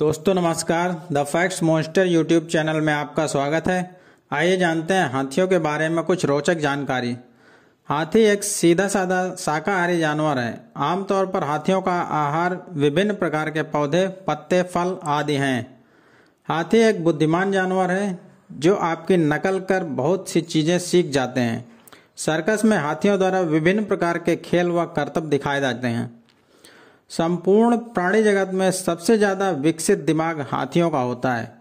दोस्तों नमस्कार the facts master YouTube channel में आपका स्वागत है आइए जानते हैं हाथियों के बारे में कुछ रोचक जानकारी हाथी एक सीधा साधा शाकाहारी जानवर है आमतौर पर हाथियों का आहार विभिन्न प्रकार के पौधे पत्ते फल आदि हैं हाथी एक बुद्धिमान जानवर है जो आपकी नकल कर बहुत सी चीज़ें सीख जाते हैं सर्कस में हाथियों द्वारा विभिन्न प्रकार के खेल व करतब दिखाए जाते हैं संपूर्ण प्राणी जगत में सबसे ज़्यादा विकसित दिमाग हाथियों का होता है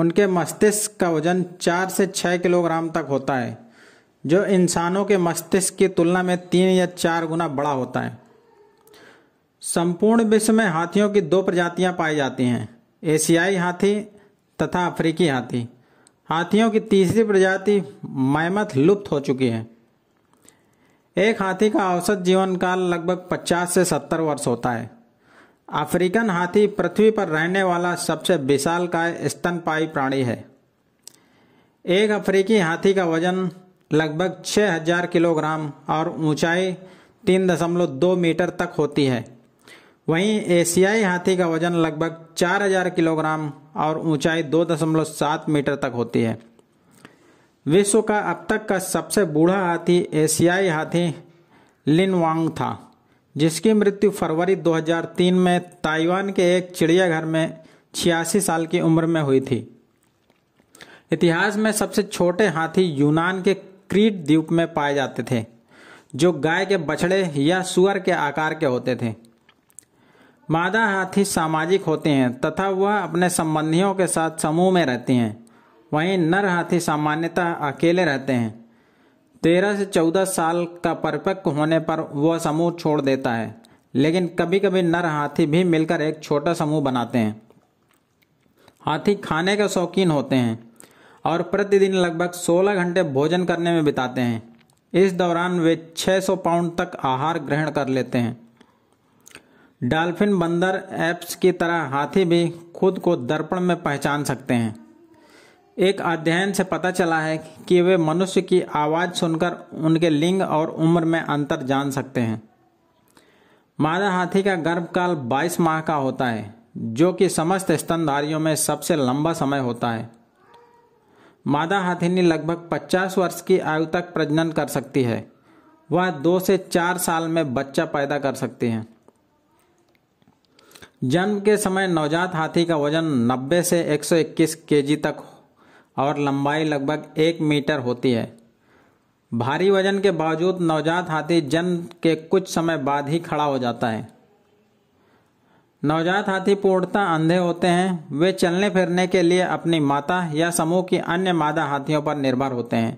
उनके मस्तिष्क का वजन चार से छः किलोग्राम तक होता है जो इंसानों के मस्तिष्क की तुलना में तीन या चार गुना बड़ा होता है संपूर्ण विश्व में हाथियों की दो प्रजातियां पाई जाती हैं एशियाई हाथी तथा अफ्रीकी हाथी हाथियों की तीसरी प्रजाति मैमथ लुप्त हो चुकी है एक हाथी का औसत जीवन काल लगभग 50 से 70 वर्ष होता है अफ्रीकन हाथी पृथ्वी पर रहने वाला सबसे विशाल काय स्तनपाई प्राणी है एक अफ्रीकी हाथी का वजन लगभग 6000 किलोग्राम और ऊंचाई 3.2 मीटर तक होती है वहीं एशियाई हाथी का वजन लगभग 4000 किलोग्राम और ऊंचाई 2.7 मीटर तक होती है विश्व का अब तक का सबसे बूढ़ा हाथी एशियाई हाथी लिन वांग था जिसकी मृत्यु फरवरी 2003 में ताइवान के एक चिड़ियाघर में छियासी साल की उम्र में हुई थी इतिहास में सबसे छोटे हाथी यूनान के क्रीट द्वीप में पाए जाते थे जो गाय के बछड़े या सुअर के आकार के होते थे मादा हाथी सामाजिक होते हैं तथा वह अपने संबंधियों के साथ समूह में रहती हैं वहीं नर हाथी सामान्यतः अकेले रहते हैं तेरह से चौदह साल का परिपक्व होने पर वह समूह छोड़ देता है लेकिन कभी कभी नर हाथी भी मिलकर एक छोटा समूह बनाते हैं हाथी खाने के शौकीन होते हैं और प्रतिदिन लगभग 16 घंटे भोजन करने में बिताते हैं इस दौरान वे 600 पाउंड तक आहार ग्रहण कर लेते हैं डॉल्फिन बंदर एप्स की तरह हाथी भी खुद को दर्पण में पहचान सकते हैं एक अध्ययन से पता चला है कि वे मनुष्य की आवाज़ सुनकर उनके लिंग और उम्र में अंतर जान सकते हैं मादा हाथी का गर्भकाल 22 माह का होता है जो कि समस्त स्तनधारियों में सबसे लंबा समय होता है मादा हाथिनी लगभग 50 वर्ष की आयु तक प्रजनन कर सकती है वह दो से चार साल में बच्चा पैदा कर सकती है जन्म के समय नवजात हाथी का वजन 90 से 121 केजी तक और लंबाई लगभग एक मीटर होती है भारी वजन के बावजूद नवजात हाथी जन्म के कुछ समय बाद ही खड़ा हो जाता है नवजात हाथी पूर्णतः अंधे होते हैं वे चलने फिरने के लिए अपनी माता या समूह की अन्य मादा हाथियों पर निर्भर होते हैं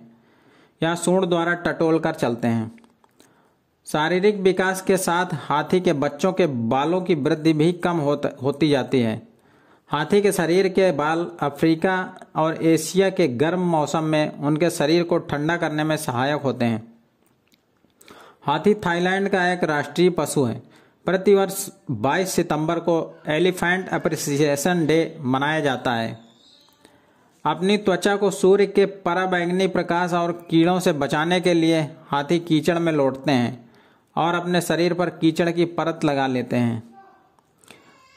या सूढ़ द्वारा टटोल कर चलते हैं शारीरिक विकास के साथ हाथी के बच्चों के बालों की वृद्धि भी कम होत, होती जाती है हाथी के शरीर के बाल अफ्रीका और एशिया के गर्म मौसम में उनके शरीर को ठंडा करने में सहायक होते हैं हाथी थाईलैंड का एक राष्ट्रीय पशु है प्रतिवर्ष 22 सितंबर को एलिफेंट अप्रिसिएशन डे मनाया जाता है अपनी त्वचा को सूर्य के पराबैंगनी प्रकाश और कीड़ों से बचाने के लिए हाथी कीचड़ में लौटते हैं और अपने शरीर पर कीचड़ की परत लगा लेते हैं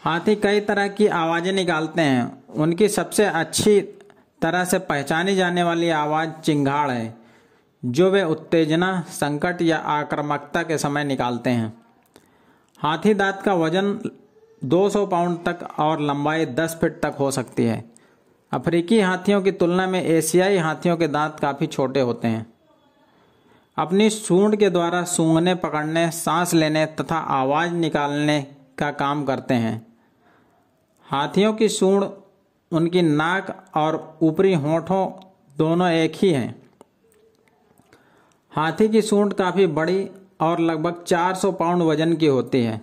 हाथी कई तरह की आवाज़ें निकालते हैं उनकी सबसे अच्छी तरह से पहचानी जाने वाली आवाज़ चिंगाड़ है जो वे उत्तेजना संकट या आक्रामकता के समय निकालते हैं हाथी दांत का वजन 200 पाउंड तक और लंबाई 10 फीट तक हो सकती है अफ्रीकी हाथियों की तुलना में एशियाई हाथियों के दांत काफ़ी छोटे होते हैं अपनी सूंड के द्वारा सूंघने पकड़ने सांस लेने तथा आवाज़ निकालने का काम करते हैं हाथियों की सूंड उनकी नाक और ऊपरी होठों दोनों एक ही हैं हाथी की सूंड काफ़ी बड़ी और लगभग 400 पाउंड वजन की होती है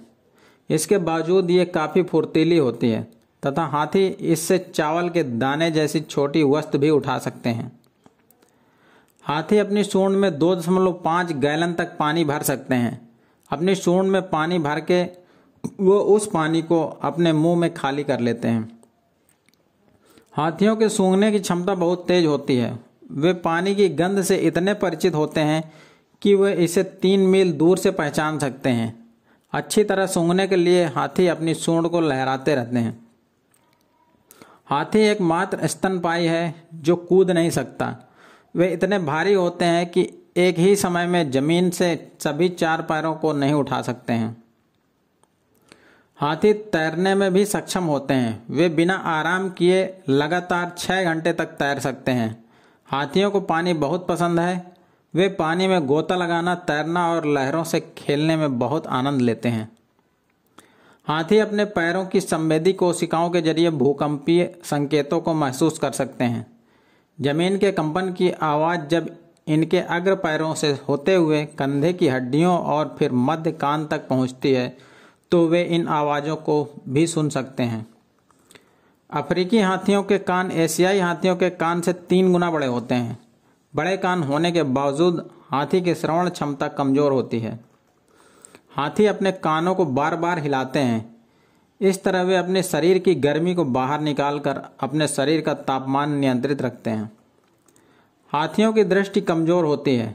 इसके बावजूद ये काफ़ी फुर्तीली होती है तथा हाथी इससे चावल के दाने जैसी छोटी वस्तु भी उठा सकते हैं हाथी अपनी सूंड में 2.5 गैलन तक पानी भर सकते हैं अपनी सूंड में पानी भर के वो उस पानी को अपने मुंह में खाली कर लेते हैं हाथियों के सूंघने की क्षमता बहुत तेज होती है वे पानी की गंध से इतने परिचित होते हैं कि वे इसे तीन मील दूर से पहचान सकते हैं अच्छी तरह सूंघने के लिए हाथी अपनी सूंड को लहराते रहते हैं हाथी एक मात्र स्तनपाई है जो कूद नहीं सकता वे इतने भारी होते हैं कि एक ही समय में जमीन से सभी चार पैरों को नहीं उठा सकते हैं हाथी तैरने में भी सक्षम होते हैं वे बिना आराम किए लगातार छः घंटे तक तैर सकते हैं हाथियों को पानी बहुत पसंद है वे पानी में गोता लगाना तैरना और लहरों से खेलने में बहुत आनंद लेते हैं हाथी अपने पैरों की संवेदी कोशिकाओं के जरिए भूकंपीय संकेतों को महसूस कर सकते हैं जमीन के कंपन की आवाज़ जब इनके अग्र पैरों से होते हुए कंधे की हड्डियों और फिर मध्य कान तक पहुंचती है तो वे इन आवाज़ों को भी सुन सकते हैं अफ्रीकी हाथियों के कान एशियाई हाथियों के कान से तीन गुना बड़े होते हैं बड़े कान होने के बावजूद हाथी की श्रवण क्षमता कमज़ोर होती है हाथी अपने कानों को बार बार हिलाते हैं इस तरह वे अपने शरीर की गर्मी को बाहर निकालकर अपने शरीर का तापमान नियंत्रित रखते हैं हाथियों की दृष्टि कमज़ोर होती है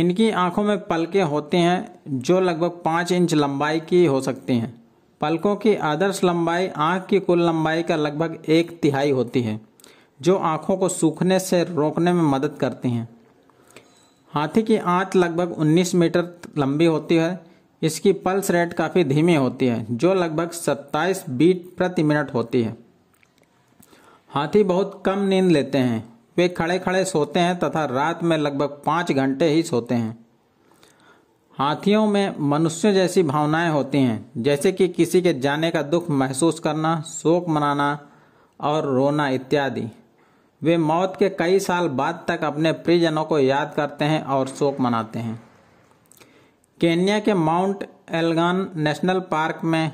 इनकी आंखों में पलके होते हैं जो लगभग पाँच इंच लंबाई की हो सकती हैं पलकों की आदर्श लंबाई आंख की कुल लंबाई का लगभग एक तिहाई होती है जो आंखों को सूखने से रोकने में मदद करती हैं हाथी की आंत लगभग 19 मीटर लंबी होती है इसकी पल्स रेट काफ़ी धीमी होती है जो लगभग 27 बीट प्रति मिनट होती है हाथी बहुत कम नींद लेते हैं वे खड़े खड़े सोते हैं तथा रात में लगभग पाँच घंटे ही सोते हैं हाथियों में मनुष्य जैसी भावनाएं होती हैं जैसे कि किसी के जाने का दुख महसूस करना शोक मनाना और रोना इत्यादि वे मौत के कई साल बाद तक अपने प्रियजनों को याद करते हैं और शोक मनाते हैं केन्या के माउंट एलगान नेशनल पार्क में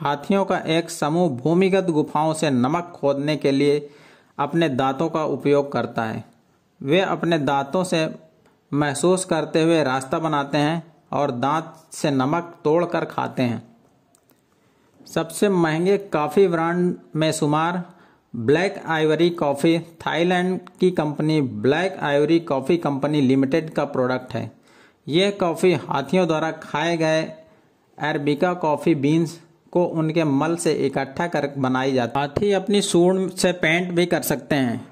हाथियों का एक समूह भूमिगत गुफाओं से नमक खोदने के लिए अपने दांतों का उपयोग करता है वे अपने दांतों से महसूस करते हुए रास्ता बनाते हैं और दांत से नमक तोड़कर खाते हैं सबसे महंगे कॉफ़ी ब्रांड में शुमार ब्लैक आइवरी कॉफ़ी थाईलैंड की कंपनी Black Ivory Coffee company limited का प्रोडक्ट है यह कॉफ़ी हाथियों द्वारा खाए गए अरबिका कॉफ़ी बीन्स को उनके मल से इकट्ठा कर बनाई जाती हाथी अपनी सूर्ण से पेंट भी कर सकते हैं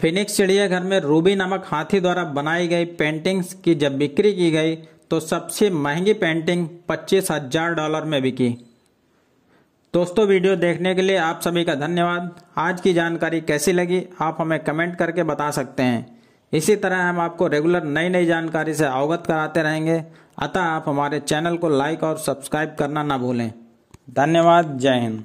फिनिक्स चिड़ियाघर में रूबी नामक हाथी द्वारा बनाई गई पेंटिंग्स की जब बिक्री की गई तो सबसे महंगी पेंटिंग पच्चीस हजार डॉलर में बिकी दोस्तों वीडियो देखने के लिए आप सभी का धन्यवाद आज की जानकारी कैसी लगी आप हमें कमेंट करके बता सकते हैं इसी तरह हम आपको रेगुलर नई नई जानकारी से अवगत कराते रहेंगे अतः आप हमारे चैनल को लाइक और सब्सक्राइब करना ना भूलें धन्यवाद जय हिंद